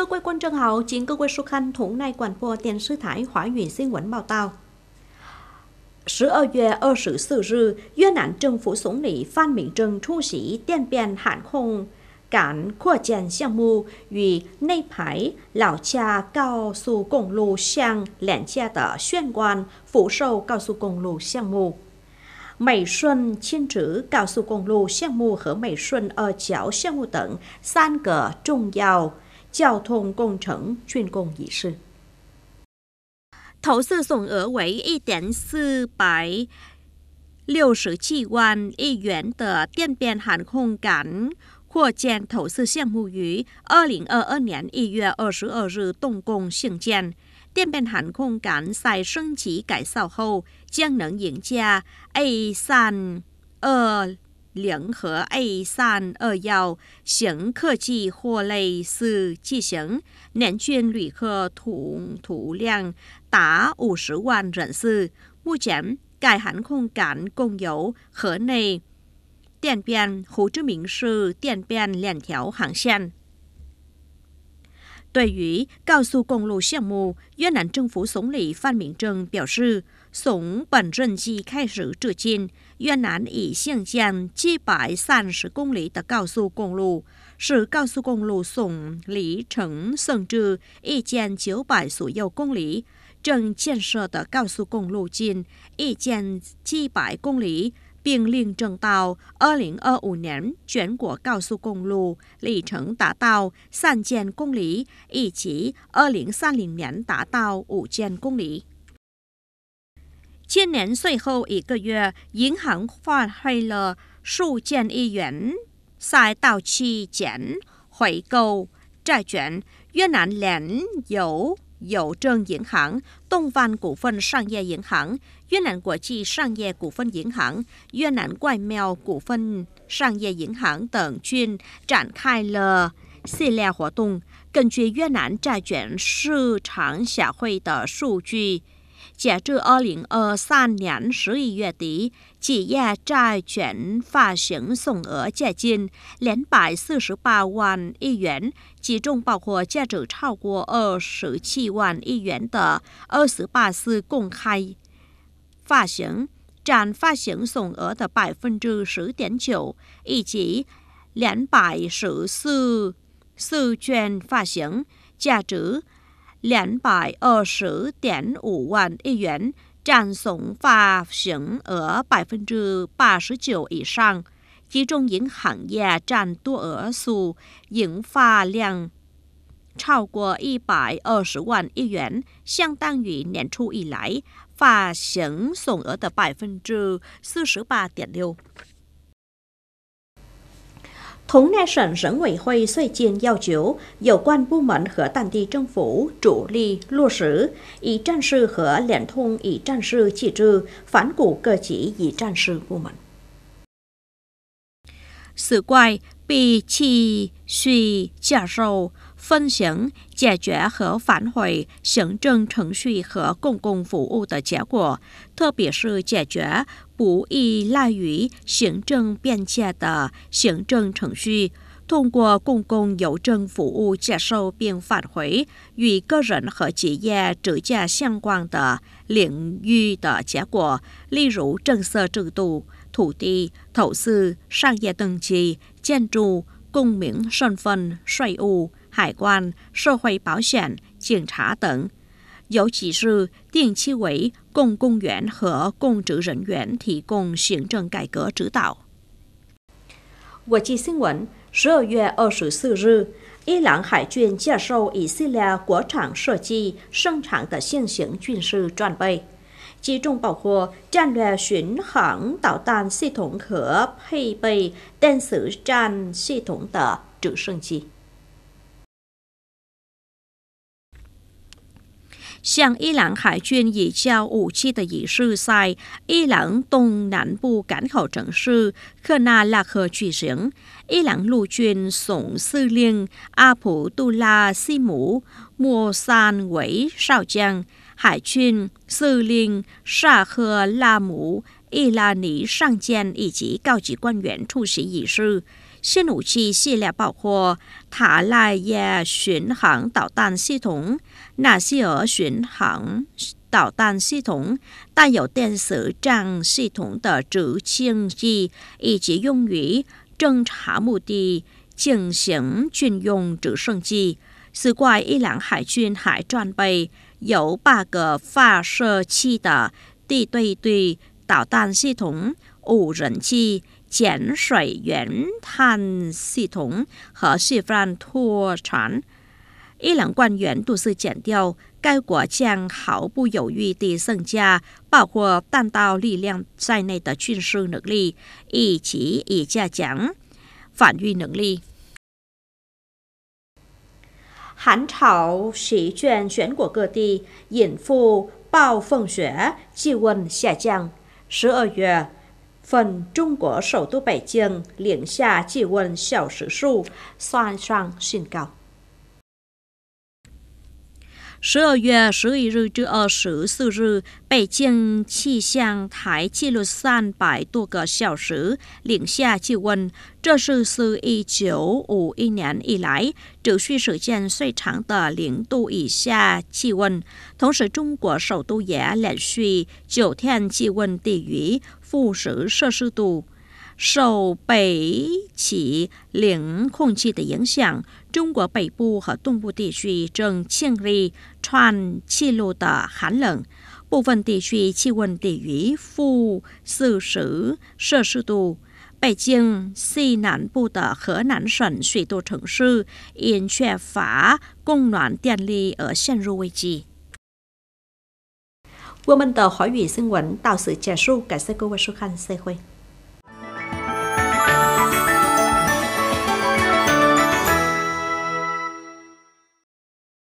cơ quan quân Trân Hậu chiến cơ quan xuất Khanh thủng nay quản bộ tiền sư thái hỏa duyên xin quẩn bào tàu. sự ở duyê ở sự sử rư, duyên nạn trần phủ sống lý phan mỹ trần thu sĩ tiên biên hạn khung, cản khua chèn xiang mù, vì nay phải lão cha cao su cổng lù xiang, lẻn cha tờ xuyên quan, phủ sâu cao su cổng lù xiang mù. Mày xuân chiên trữ cao su cổng lù xiang mù hở mày xuân ở ờ chảo xiang mù tận, san cờ trung giàu, 交通工程竣工仪式。投资总额为一点四百六十亿元的电变航空港扩建投资项目于二零二二年一月二十二日动工兴建。电变航空港在升级改造后将能迎接 A 三二联合 A 三二幺行客机或类似机型，年均旅客同途量达五十万人次。目前，该航空港共有河内、电边、胡志明市、电边两条航线。对于高速公路项目，越南政府总理范明正表示。从本镇区开始至今，越南已兴建七百三十公里的高速公路，使高速公路总里程甚至一千九百左右公里。正建设的高速公路近一千七百公里，并令正到二零二五年全国高速公路里程达到三千公里，以及二零三零年达到五千公里。今年最后一个月，银行花费了数千亿元在到期前回购债券。越南联有邮政银行、东 văn cổ phần 商业银行、越南国际商业 cổ phần 银行、越南 quay mèo cổ phần 商业银行等 chuyên triển khai là 系列活动，根据越南债券市场协会的数据。截至二零二三年十一月底，企业债券发行总额接近两百四十八万亿元，其中包括价值超过二十七万亿元的二十八次公开发行，占发行总额的百分之十点九，以及两百十四四券发行价值。两百二十点五万亿元，占总发行额百分之八十九以上。其中，银行业占多额数，引发量超过一百二十万亿元，相当于年初以来发行总额的百分之四十八点六。湖南省省委会最近要求有关部门和当地政府主力落实一站式和联通一站式机制反哺各级一站式部门此外必须加速分行解决和反悔行政程序和公共服务的结果特别是解决不依赖于行政变限的行政程序，通过公共邮政服务接受并返回与个人和企业直接相关的、领域的结果，例如政策制度、土地、投资、商业登记、建筑、公民身份、税务、海关、社会保险、警察等。尤其是定期为供公务员和公职人员提供行政改革指导。国际新闻，十二月二十四日，伊朗海军接受以色列国产设计生产的新型军事装备。其中包括战略巡航导弹系统和配备电磁战系统的直升机。向伊朗海军移交武器的仪式在伊朗东南部港口城市克纳拉克举行。伊朗陆军总司令阿卜杜拉·西姆·莫三维少将，海军司令沙赫拉姆·伊拉尼上将以及高级官员出席仪式。新武器系列包括塔拉耶巡航导弹系统、纳西尔巡航导弹系统，带有电磁战系统的直升机，以及用于侦察目的进行军用直升机。此外，伊朗海军还装备有八个发射器的地对地导弹系统无人机。减水源碳系统和示范拓展，船。伊朗官员表示，强调该国将毫不犹豫地增加包括弹道力量在内的军事能力，以及以加强反御能力。寒潮席卷全国各地，引发暴风雪气温下降，十二月。phần Trung Quốc 首都北京零下气温小时数，算上新高。十二月十一日至二十四日北京气象台记录三百多个小时零下气温这是自一九五一年以来持续时间最长的零度以下气温同时中国首都也连续九天气温低于负十摄氏度受北极冷空气的影响，中国北部和东部地区正经历创纪录的寒冷，部分地区气温低于负四十摄氏度。北京西南部的河南省许多城市因缺乏供暖电力而陷入危机。我们的各位新闻、到此结束，感谢各位收看，再会。